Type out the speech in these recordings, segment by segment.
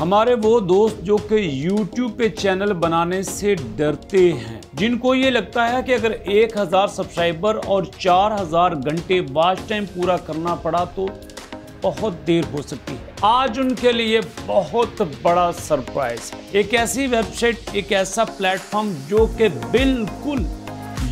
हमारे वो दोस्त जो कि YouTube पे चैनल बनाने से डरते हैं जिनको ये लगता है कि अगर 1000 सब्सक्राइबर और 4000 घंटे वाच टाइम पूरा करना पड़ा तो बहुत देर हो सकती है आज उनके लिए बहुत बड़ा सरप्राइज है एक ऐसी वेबसाइट एक ऐसा प्लेटफॉर्म जो कि बिल्कुल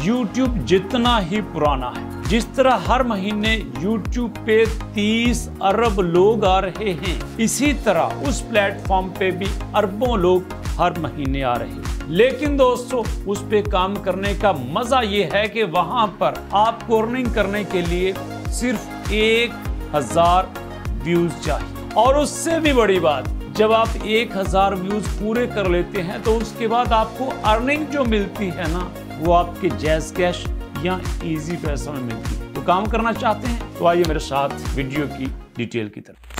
YouTube जितना ही पुराना है जिस तरह हर महीने YouTube पे 30 अरब लोग आ रहे हैं इसी तरह उस प्लेटफॉर्म पे भी अरबों लोग हर महीने आ रहे हैं लेकिन दोस्तों उस पे काम करने का मजा ये है कि वहाँ पर आप कॉर्निंग करने के लिए सिर्फ एक हजार व्यूज चाहिए और उससे भी बड़ी बात जब आप एक हजार व्यूज पूरे कर लेते हैं तो उसके बाद आपको अर्निंग जो मिलती है ना वो आपके जैज कैश या इजी पैसों में मिलती है तो काम करना चाहते हैं तो आइए मेरे साथ वीडियो की डिटेल की तरफ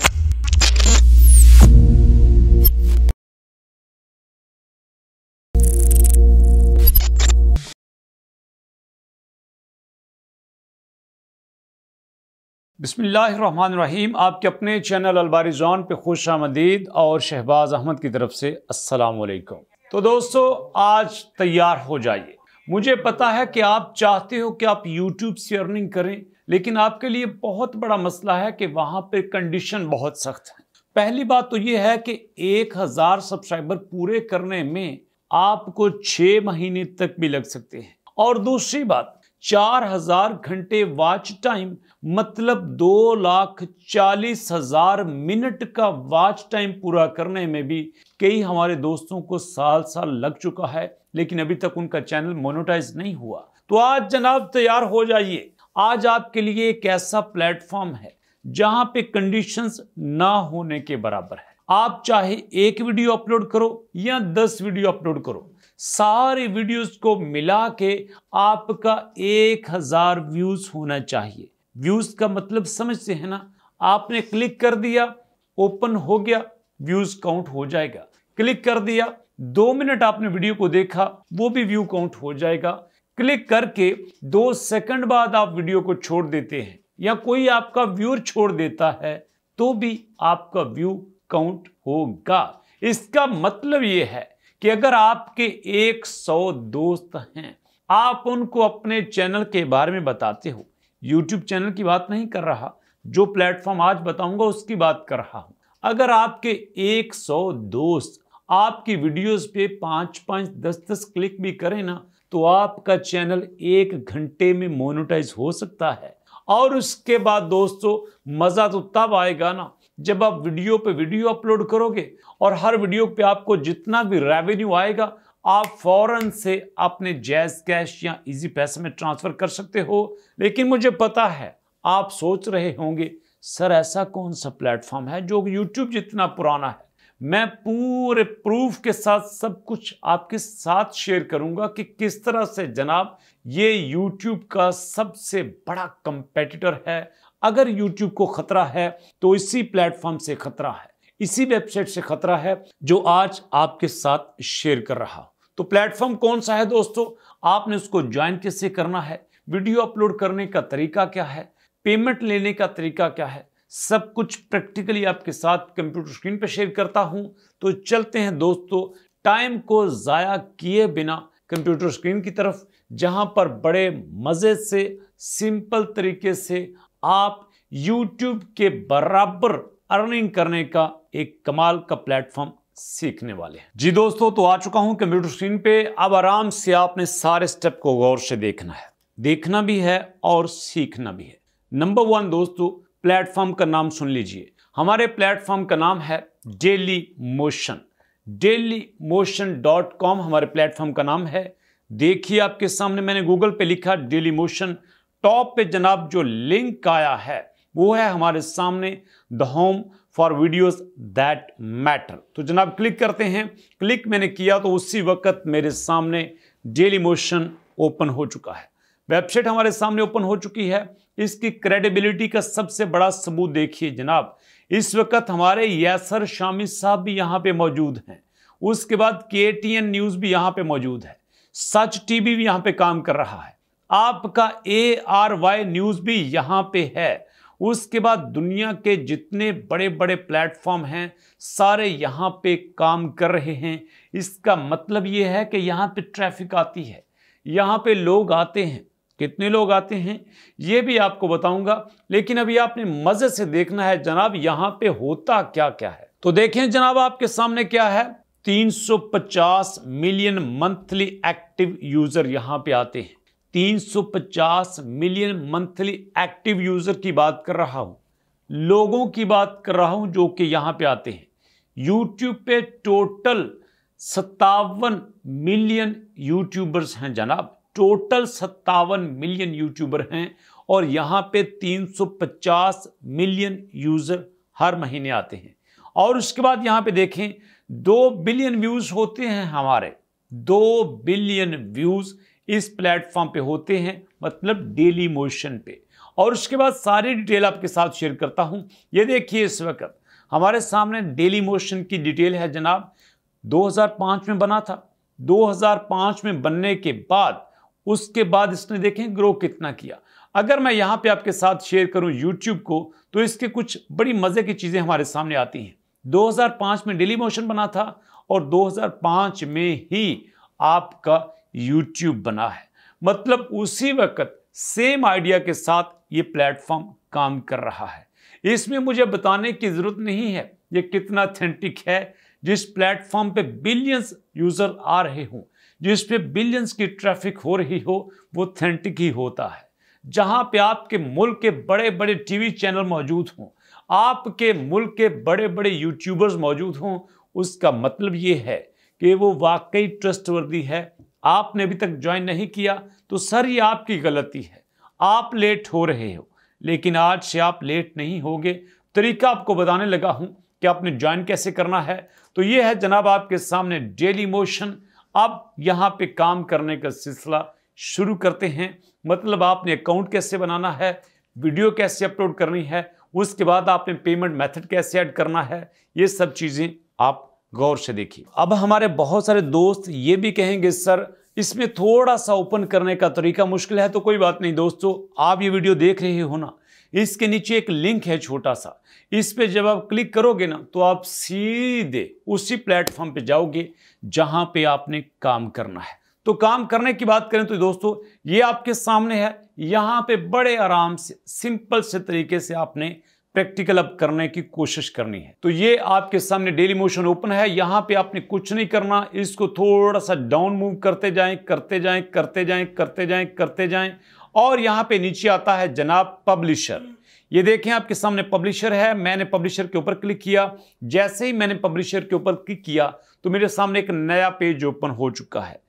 बिसमीम आपके अपने चैनल अलबारी पे खुश आमदीद और शहबाज अहमद की तरफ से अस्सलाम वालेकुम तो दोस्तों आज तैयार हो जाइए मुझे पता है कि आप चाहते हो कि आप यूट्यूब से अर्निंग करें लेकिन आपके लिए बहुत बड़ा मसला है कि वहां पर कंडीशन बहुत सख्त है पहली बात तो ये है कि एक हज़ार सब्सक्राइबर पूरे करने में आपको छः महीने तक भी लग सकते हैं और दूसरी बात चार हजार घंटे वॉच टाइम मतलब दो लाख चालीस हजार मिनट का वॉच टाइम पूरा करने में भी कई हमारे दोस्तों को साल साल लग चुका है लेकिन अभी तक उनका चैनल मोनोटाइज नहीं हुआ तो आज जनाब तैयार हो जाइए आज आपके लिए एक ऐसा प्लेटफॉर्म है जहां पे कंडीशंस ना होने के बराबर है आप चाहे एक वीडियो अपलोड करो या दस वीडियो अपलोड करो सारे वीडियोस को मिला के आपका एक हजार व्यूज होना चाहिए व्यूज का मतलब समझते हैं ना आपने क्लिक कर दिया ओपन हो गया व्यूज काउंट हो जाएगा क्लिक कर दिया दो मिनट आपने वीडियो को देखा वो भी व्यू काउंट हो जाएगा क्लिक करके दो सेकंड बाद आप वीडियो को छोड़ देते हैं या कोई आपका व्यूर छोड़ देता है तो भी आपका व्यू काउंट होगा इसका मतलब यह है कि अगर आपके 100 दोस्त हैं आप उनको अपने चैनल के बारे में बताते हो यूट्यूब चैनल की बात नहीं कर रहा जो प्लेटफॉर्म आज बताऊंगा उसकी बात कर रहा हूं अगर आपके 100 दोस्त आपकी वीडियोस पे पांच पाँच दस दस क्लिक भी करें ना तो आपका चैनल एक घंटे में मोनेटाइज हो सकता है और उसके बाद दोस्तों मज़ा तो तब आएगा ना जब आप वीडियो पे वीडियो अपलोड करोगे और हर वीडियो पे आपको जितना भी रेवेन्यू आएगा आप फौरन से अपने जैज कैश या इजी पैसे में ट्रांसफ़र कर सकते हो लेकिन मुझे पता है आप सोच रहे होंगे सर ऐसा कौन सा प्लेटफॉर्म है जो यूट्यूब जितना पुराना है मैं पूरे प्रूफ के साथ सब कुछ आपके साथ शेयर करूंगा कि किस तरह से जनाब ये यूट्यूब का सबसे बड़ा कंपेटिटर है अगर यूट्यूब को खतरा है तो इसी प्लेटफॉर्म से खतरा है इसी वेबसाइट से खतरा है जो आज आपके साथ शेयर कर रहा तो प्लेटफॉर्म कौन सा है दोस्तों आपने उसको ज्वाइन कैसे करना है वीडियो अपलोड करने का तरीका क्या है पेमेंट लेने का तरीका क्या है सब कुछ प्रैक्टिकली आपके साथ कंप्यूटर स्क्रीन पर शेयर करता हूं तो चलते हैं दोस्तों टाइम को ज़ाया किए बिना कंप्यूटर स्क्रीन की तरफ जहां पर बड़े मज़े से सिंपल तरीके से आप YouTube के बराबर अर्निंग करने का एक कमाल का प्लेटफॉर्म सीखने वाले हैं जी दोस्तों तो आ चुका हूं कंप्यूटर स्क्रीन पे अब आराम से आपने सारे स्टेप को गौर से देखना है देखना भी है और सीखना भी है नंबर वन दोस्तों प्लेटफॉर्म का नाम सुन लीजिए हमारे प्लेटफॉर्म का नाम है Dailymotion Dailymotion dot com हमारे प्लेटफॉर्म का नाम है देखिए आपके सामने मैंने गूगल पे लिखा डेली मोशन टॉप पे जनाब जो लिंक आया है वो है हमारे सामने the home for videos that matter तो जनाब क्लिक करते हैं क्लिक मैंने किया तो उसी वक्त मेरे सामने डेली मोशन ओपन हो चुका है वेबसाइट हमारे सामने ओपन हो चुकी है इसकी क्रेडिबिलिटी का सबसे बड़ा सबूत देखिए जनाब इस वक्त हमारे यासर शामी साहब भी यहाँ पे मौजूद हैं उसके बाद के टी एन न्यूज़ भी यहाँ पे मौजूद है सच टी भी यहाँ पे काम कर रहा है आपका ए आर वाई न्यूज़ भी यहाँ पे है उसके बाद दुनिया के जितने बड़े बड़े प्लेटफॉर्म हैं सारे यहाँ पे काम कर रहे हैं इसका मतलब ये है कि यहाँ पे ट्रैफिक आती है यहाँ पे लोग आते हैं कितने लोग आते हैं ये भी आपको बताऊंगा लेकिन अभी आपने मज़े से देखना है जनाब यहाँ पे होता क्या क्या है तो देखें जनाब आपके सामने क्या है 350 मिलियन मंथली एक्टिव यूज़र यहाँ पे आते हैं 350 मिलियन मंथली एक्टिव यूज़र की बात कर रहा हूं लोगों की बात कर रहा हूं जो कि यहाँ पे आते हैं यूट्यूब पे टोटल सत्तावन मिलियन यूट्यूबर्स हैं जनाब टोटल सत्तावन मिलियन यूट्यूबर हैं और यहाँ पे 350 मिलियन यूज़र हर महीने आते हैं और उसके बाद यहाँ पे देखें दो बिलियन व्यूज़ होते हैं हमारे दो बिलियन व्यूज़ इस प्लेटफॉर्म पे होते हैं मतलब डेली मोशन पे और उसके बाद सारी डिटेल आपके साथ शेयर करता हूँ ये देखिए इस वक्त हमारे सामने डेली मोशन की डिटेल है जनाब 2005 में बना था 2005 में बनने के बाद उसके बाद इसने देखें ग्रो कितना किया अगर मैं यहाँ पे आपके साथ शेयर करूँ यूट्यूब को तो इसके कुछ बड़ी मज़े की चीज़ें हमारे सामने आती हैं 2005 में डेली मोशन बना था और 2005 में ही आपका यूट्यूब बना है मतलब उसी वक्त सेम आइडिया के साथ ये प्लेटफॉर्म काम कर रहा है इसमें मुझे बताने की ज़रूरत नहीं है ये कितना अथेंटिक है जिस प्लेटफॉर्म पे बिलियंस यूज़र आ रहे हों जिस पे बिलियंस की ट्रैफिक हो रही हो वो ऑथेंटिक ही होता है जहाँ पे आपके मुल्क के बड़े बड़े टीवी चैनल मौजूद हों आपके मुल्क के बड़े बड़े यूट्यूबर्स मौजूद हों उसका मतलब ये है कि वो वाकई ट्रस्टवर्दी है आपने अभी तक ज्वाइन नहीं किया तो सर ये आपकी गलती है आप लेट हो रहे हो लेकिन आज से आप लेट नहीं होगे तरीका आपको बताने लगा हूँ कि आपने ज्वाइन कैसे करना है तो ये है जनाब आपके सामने डेली मोशन अब यहाँ पे काम करने का सिलसिला शुरू करते हैं मतलब आपने अकाउंट कैसे बनाना है वीडियो कैसे अपलोड करनी है उसके बाद आपने पेमेंट मेथड कैसे ऐड करना है ये सब चीज़ें आप गौर से देखिए अब हमारे बहुत सारे दोस्त ये भी कहेंगे सर इसमें थोड़ा सा ओपन करने का तरीका मुश्किल है तो कोई बात नहीं दोस्तों आप ये वीडियो देख रहे हो ना इसके नीचे एक लिंक है छोटा सा इस पे जब आप क्लिक करोगे ना तो आप सीधे उसी प्लेटफॉर्म पे जाओगे जहां पे आपने काम करना है तो काम करने की बात करें तो दोस्तों ये आपके सामने है यहां पे बड़े आराम से सिंपल से तरीके से आपने प्रैक्टिकल अप करने की कोशिश करनी है तो ये आपके सामने डेली मोशन ओपन है यहां पे आपने कुछ नहीं करना इसको थोड़ा सा डाउन मूव करते जाएं करते जाएं करते जाएं करते जाएं करते जाएं करते जाएं और यहां पे नीचे आता है जनाब पब्लिशर ये देखें आपके सामने पब्लिशर है मैंने पब्लिशर के ऊपर क्लिक किया जैसे ही मैंने पब्लिशर के ऊपर क्लिक किया तो मेरे सामने एक नया पेज ओपन हो चुका है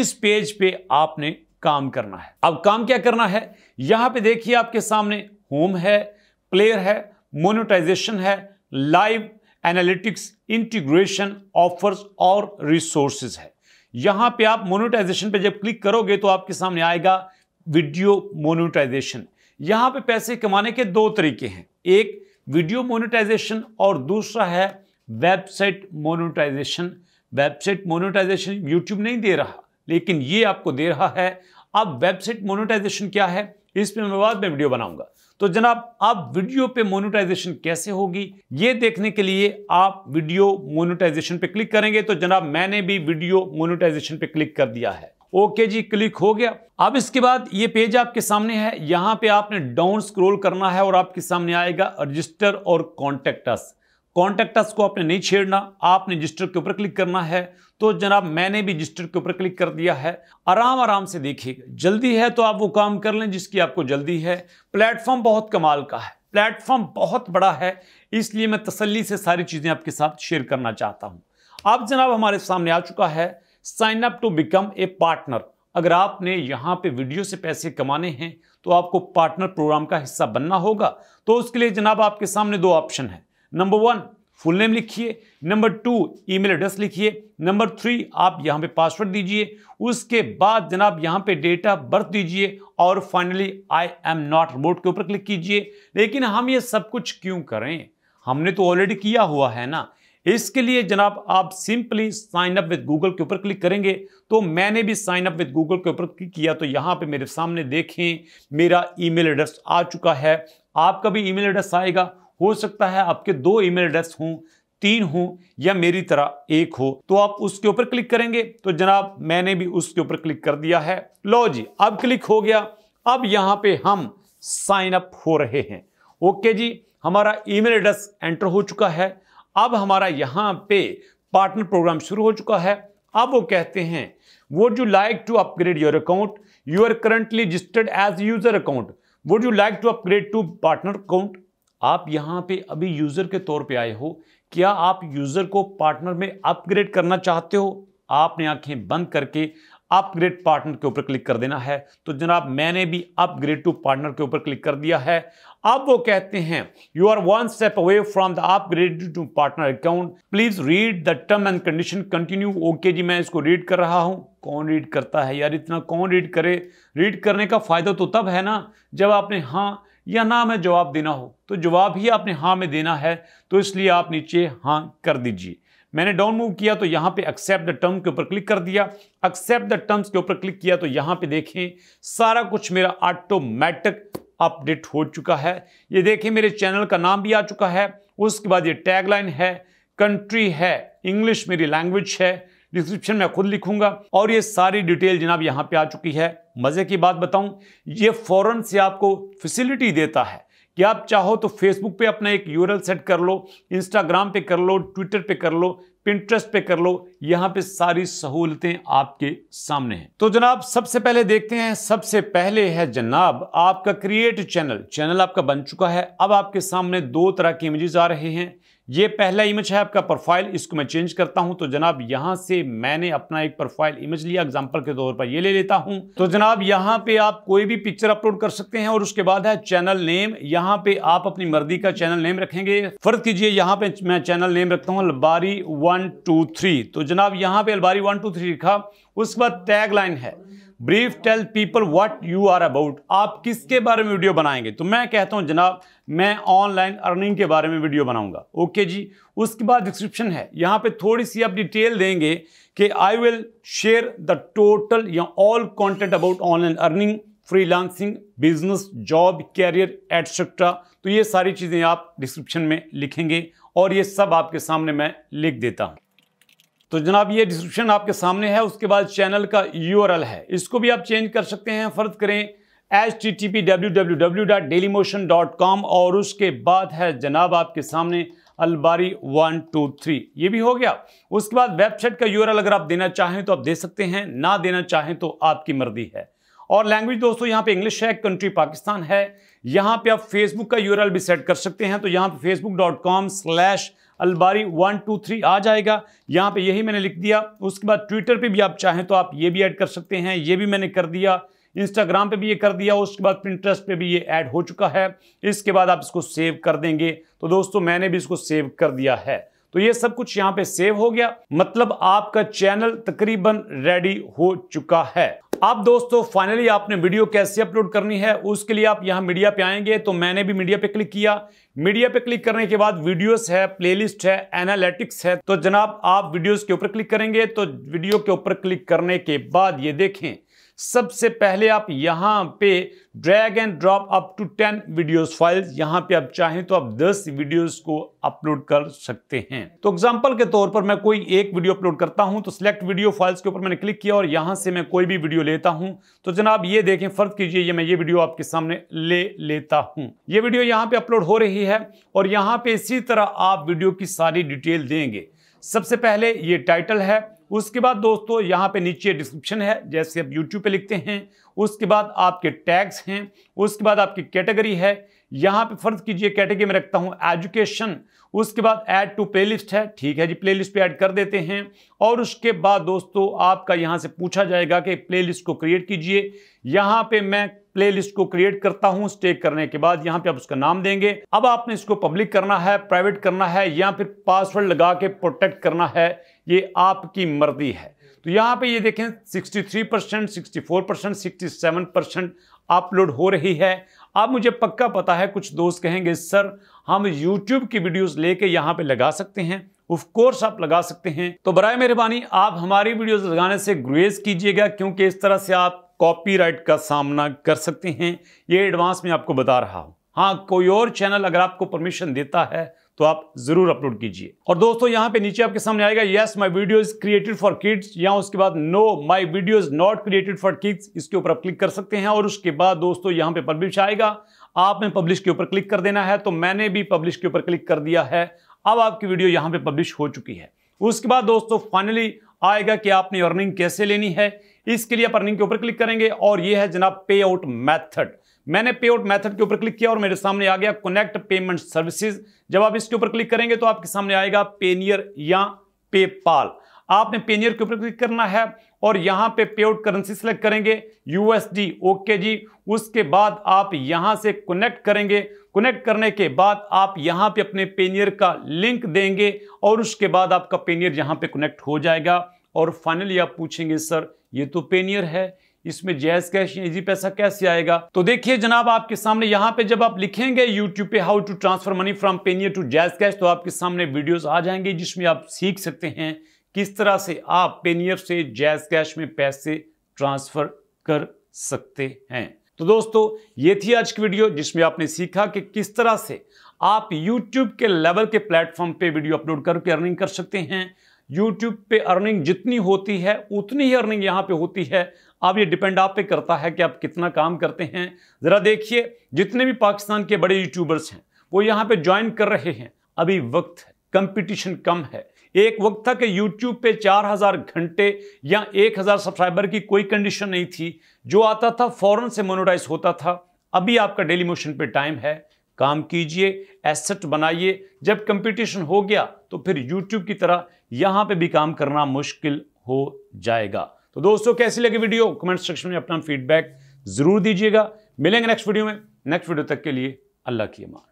इस पेज पे आपने काम करना है अब काम क्या करना है यहां पे देखिए आपके सामने होम है प्लेयर है मोनिटाइजेशन है लाइव एनालिटिक्स इंटीग्रेशन ऑफर्स और रिसोर्सेज है यहां पे आप मोनिटाइजेशन पे जब क्लिक करोगे तो आपके सामने आएगा वीडियो मोनिटाइजेशन यहाँ पे पैसे कमाने के दो तरीके हैं एक वीडियो मोनिटाइजेशन और दूसरा है website monetization website monetization YouTube नहीं दे रहा लेकिन ये आपको दे रहा है अब वेबसाइट मोनिटाइजेशन क्या है इस पर मैं बाद में वीडियो बनाऊंगा तो जनाब आप वीडियो पे मोनिटाइजेशन कैसे होगी ये देखने के लिए आप वीडियो मोनिटाइजेशन पे क्लिक करेंगे तो जनाब मैंने भी वीडियो मोनिटाइजेशन पे क्लिक कर दिया है ओके जी क्लिक हो गया अब इसके बाद ये पेज आपके सामने है यहां पे आपने डाउन स्क्रोल करना है और आपके सामने आएगा रजिस्टर और कॉन्टेक्टस कॉन्टेक्टस को आपने नहीं छेड़ना आपने रजिस्टर के ऊपर क्लिक करना है तो जनाब मैंने भी रजिस्टर के ऊपर क्लिक कर दिया है आराम आराम से देखिएगा जल्दी है तो आप वो काम कर लें जिसकी आपको जल्दी है प्लेटफॉर्म बहुत कमाल का है प्लेटफॉर्म बहुत बड़ा है इसलिए मैं तसल्ली से सारी चीज़ें आपके साथ शेयर करना चाहता हूं अब जनाब हमारे सामने आ चुका है sign up to become a partner अगर आपने यहां पे वीडियो से पैसे कमाने हैं तो आपको पार्टनर प्रोग्राम का हिस्सा बनना होगा तो उसके लिए जनाब आपके सामने दो ऑप्शन है नंबर वन फुल नेम लिखिए नंबर टू ईमेल एड्रेस लिखिए नंबर थ्री आप यहां पे पासवर्ड दीजिए उसके बाद जनाब यहाँ पे डेट ऑफ बर्थ दीजिए और finally I am not robot के ऊपर क्लिक कीजिए लेकिन हम ये सब कुछ क्यों करें हमने तो ऑलरेडी किया हुआ है ना इसके लिए जनाब आप simply sign up with Google के ऊपर क्लिक करेंगे तो मैंने भी साइन अप विद गूगल के ऊपर क्लिक किया तो यहाँ पे मेरे सामने देखें मेरा ईमेल एड्रेस आ चुका है आपका भी ईमेल एड्रेस आएगा हो सकता है आपके दो ईमेल एड्रेस हों तीन हो या मेरी तरह एक हो तो आप उसके ऊपर क्लिक करेंगे तो जनाब मैंने भी उसके ऊपर क्लिक कर दिया है लो जी अब क्लिक हो गया अब यहाँ पे हम साइन अप हो रहे हैं ओके जी हमारा ईमेल एड्रेस एंटर हो चुका है अब हमारा यहाँ पे पार्टनर प्रोग्राम शुरू हो चुका है अब वो कहते हैं would you like to upgrade your account you are currently registered as user account would you like to upgrade to partner account आप यहाँ पे अभी यूजर के तौर पे आए हो क्या आप यूजर को पार्टनर में अपग्रेड करना चाहते हो आपने आंखें बंद करके अपग्रेड पार्टनर के ऊपर क्लिक कर देना है तो जनाब मैंने भी अपग्रेड टू पार्टनर के ऊपर क्लिक कर दिया है अब वो कहते हैं you are one step away from the upgrade to partner account please read the term and condition continue okay जी मैं इसको रीड कर रहा हूं कौन रीड करता है यार इतना कौन रीड करे रीड करने का फायदा तो तब है ना जब आपने हाँ या ना में जवाब देना हो तो जवाब ही आपने हाँ में देना है तो इसलिए आप नीचे हाँ कर दीजिए मैंने डाउन मूव किया तो यहाँ पे एक्सेप्ट द टर्म के ऊपर क्लिक कर दिया एक्सेप्ट द टर्म्स के ऊपर क्लिक किया तो यहाँ पे देखें सारा कुछ मेरा ऑटोमेटिक अपडेट हो चुका है ये देखें मेरे चैनल का नाम भी आ चुका है उसके बाद ये टैगलाइन है कंट्री है इंग्लिश मेरी लैंग्वेज है डिस्क्रिप्शन में खुद लिखूंगा और ये सारी डिटेल जनाब यहाँ पे आ चुकी है मज़े की बात बताऊं ये फ़ौरन से आपको फैसिलिटी देता है कि आप चाहो तो फेसबुक पे अपना एक यूरल सेट कर लो इंस्टाग्राम पे कर लो ट्विटर पे कर लो पिंट्रस्ट पे कर लो यहाँ पे सारी सहूलतें आपके सामने हैं तो जनाब सबसे पहले देखते हैं सबसे पहले है जनाब आपका क्रिएट चैनल चैनल आपका बन चुका है अब आपके सामने दो तरह के इमेजेस आ रहे हैं ये पहला इमेज है आपका प्रोफाइल इसको मैं चेंज करता हूं तो जनाब यहां से मैंने अपना एक प्रोफाइल इमेज लिया एग्जांपल के तौर पर ये ले लेता हूं तो जनाब यहां पे आप कोई भी पिक्चर अपलोड कर सकते हैं और उसके बाद है चैनल नेम यहां पे आप अपनी मर्जी का चैनल नेम रखेंगे फर्ज कीजिए यहां पे मैं चैनल नेम रखता हूं अलबारी वन टू थ्री तो जनाब यहां पे अलबारी वन टू थ्री लिखा उसके बाद टैग लाइन है brief tell people what you are about आप किसके बारे में वीडियो बनाएंगे तो मैं कहता हूं जनाब मैं ऑनलाइन अर्निंग के बारे में वीडियो बनाऊंगा ओके जी उसके बाद डिस्क्रिप्शन है यहाँ पे थोड़ी सी आप डिटेल देंगे कि I will share the total या all content about online earning freelancing business job career etcetera तो ये सारी चीज़ें आप डिस्क्रिप्शन में लिखेंगे और ये सब आपके सामने मैं लिख देता हूँ तो जनाब ये डिस्क्रिप्शन आपके सामने है उसके बाद चैनल का यू है इसको भी आप चेंज कर सकते हैं फ़र्ज करें H T T P W W W dot Dailymotion dot com और उसके बाद है जनाब आपके सामने अलबारी वन टू थ्री ये भी हो गया उसके बाद वेबसाइट का यूआरएल अगर आप देना चाहें तो आप दे सकते हैं ना देना चाहें तो आपकी मर्जी है और लैंग्वेज दोस्तों यहाँ पे इंग्लिश है कंट्री पाकिस्तान है यहाँ पे आप फेसबुक का यूआरएल भी सेट कर सकते हैं तो यहाँ पे फेसबुक डॉट कॉम स्लैश अलबारी वन टू थ्री आ जाएगा यहाँ पे यही मैंने लिख दिया उसके बाद ट्विटर पे भी आप चाहें तो आप ये भी ऐड कर सकते हैं ये भी मैंने कर दिया इंस्टाग्राम पे भी ये कर दिया उसके बाद प्रिंटरेस्ट पे भी ये ऐड हो चुका है इसके बाद आप इसको सेव कर देंगे तो दोस्तों मैंने भी इसको सेव कर दिया है तो ये सब कुछ यहाँ पे सेव हो गया मतलब आपका चैनल तकरीबन रेडी हो चुका है अब दोस्तों फाइनली आपने वीडियो कैसे अपलोड करनी है उसके लिए आप यहाँ मीडिया पे आएंगे तो मैंने भी मीडिया पे क्लिक किया मीडिया पे क्लिक करने के बाद वीडियोस है प्लेलिस्ट है एनालिटिक्स है तो जनाब आप वीडियोस के ऊपर क्लिक करेंगे तो वीडियो के ऊपर क्लिक करने के बाद ये देखें सबसे पहले आप यहां पे drag and drop up to ten videos files यहां पे आप चाहें तो आप दस वीडियोस को अपलोड कर सकते हैं तो एग्जांपल के तौर पर मैं कोई एक वीडियो अपलोड करता हूं तो सिलेक्ट वीडियो फाइल्स के ऊपर मैंने क्लिक किया और यहां से मैं कोई भी वीडियो लेता हूँ तो जनाब ये देखें फर्ज कीजिए ये मैं ये वीडियो आपके सामने ले लेता हूँ ये वीडियो यहाँ पे अपलोड हो रही है और यहाँ पे इसी तरह आप वीडियो की सारी डिटेल देंगे सबसे पहले ये टाइटल है उसके बाद दोस्तों यहाँ पे नीचे डिस्क्रिप्शन है जैसे आप यूट्यूब पे लिखते हैं उसके बाद आपके टैग्स हैं उसके बाद आपकी कैटेगरी है यहाँ पे फर्ज कीजिए कैटेगरी में रखता हूँ एजुकेशन उसके बाद ऐड टू प्लेलिस्ट है ठीक है जी प्लेलिस्ट पे ऐड कर देते हैं और उसके बाद दोस्तों आपका यहाँ से पूछा जाएगा कि प्ले को क्रिएट कीजिए यहाँ पे मैं प्ले को क्रिएट करता हूँ स्टेक करने के बाद यहाँ पे आप उसका नाम देंगे अब आपने इसको पब्लिक करना है प्राइवेट करना है या फिर पासवर्ड लगा के प्रोटेक्ट करना है ये आपकी मर्जी है तो यहाँ पे ये देखें 63 percent sixty percent sixty percent upload हो रही है आप मुझे पक्का पता है कुछ दोस्त कहेंगे सर हम यूट्यूब की वीडियोस लेके यहाँ पे लगा सकते हैं ऑफ कोर्स आप लगा सकते हैं तो बर मेहरबानी आप हमारी वीडियोस लगाने से ग्रेज कीजिएगा क्योंकि इस तरह से आप कॉपीराइट का सामना कर सकते हैं ये एडवांस में आपको बता रहा हूँ हाँ कोई और चैनल अगर आपको परमिशन देता है तो आप जरूर अपलोड कीजिए और दोस्तों यहाँ पे नीचे आपके सामने आएगा yes my video is created for kids या उसके बाद no my video is not created for kids इसके ऊपर आप क्लिक कर सकते हैं और उसके बाद दोस्तों यहाँ पे पब्लिश आएगा आपने पब्लिश के ऊपर क्लिक कर देना है तो मैंने भी पब्लिश के ऊपर क्लिक कर दिया है अब आपकी वीडियो यहाँ पे पब्लिश हो चुकी है उसके बाद दोस्तों फाइनली आएगा कि आपने अर्निंग कैसे लेनी है इसके लिए आप अर्निंग के ऊपर क्लिक करेंगे और ये है जनाब पे आउट मैथड मैंने पे आउट मैथड के ऊपर क्लिक किया और मेरे सामने आ गया कनेक्ट पेमेंट सर्विसेज जब आप इसके ऊपर क्लिक करेंगे तो आपके सामने आएगा पेनियर या पेपाल आपने पेनियर के ऊपर क्लिक करना है और यहां पे पे आउट करेंसी सेलेक्ट करेंगे यूएसडी ओके जी उसके बाद आप यहां से कनेक्ट करेंगे कनेक्ट करने के बाद आप यहां पे अपने पेनियर का लिंक देंगे और उसके बाद आपका पेनियर यहां पे कनेक्ट हो जाएगा और फाइनली आप पूछेंगे सर ये तो पेनियर है इसमें जैज कैश इजी पैसा कैसे आएगा तो देखिए जनाब आपके सामने यहाँ पे जब आप लिखेंगे यूट्यूब पे how to transfer money from Payoneer to JazzCash तो आपके सामने वीडियोस आ जाएंगे जिसमें आप सीख सकते हैं किस तरह से आप पेनियर से जैज कैश में पैसे ट्रांसफर कर सकते हैं तो दोस्तों ये थी आज की वीडियो जिसमें आपने सीखा कि किस तरह से आप यूट्यूब के लेवल के प्लेटफॉर्म पर वीडियो अपलोड करके अर्निंग कर सकते हैं YouTube पे अर्निंग जितनी होती है उतनी ही अर्निंग यहाँ पे होती है अब ये डिपेंड आप पे करता है कि आप कितना काम करते हैं ज़रा देखिए जितने भी पाकिस्तान के बड़े यूट्यूबर्स हैं वो यहाँ पे ज्वाइन कर रहे हैं अभी वक्त है कंपटीशन कम है एक वक्त था कि यूट्यूब पे 4000 घंटे या 1000 सब्सक्राइबर की कोई कंडीशन नहीं थी जो आता था फौरन से मोनोटाइज होता था अभी आपका डेली मोशन पे टाइम है काम कीजिए एसेट बनाइए जब कंपटीशन हो गया तो फिर यूट्यूब की तरह यहाँ पे भी काम करना मुश्किल हो जाएगा तो दोस्तों कैसी लगी वीडियो कमेंट सेक्शन में अपना फीडबैक जरूर दीजिएगा मिलेंगे नेक्स्ट वीडियो में नेक्स्ट वीडियो तक के लिए अल्लाह की अमान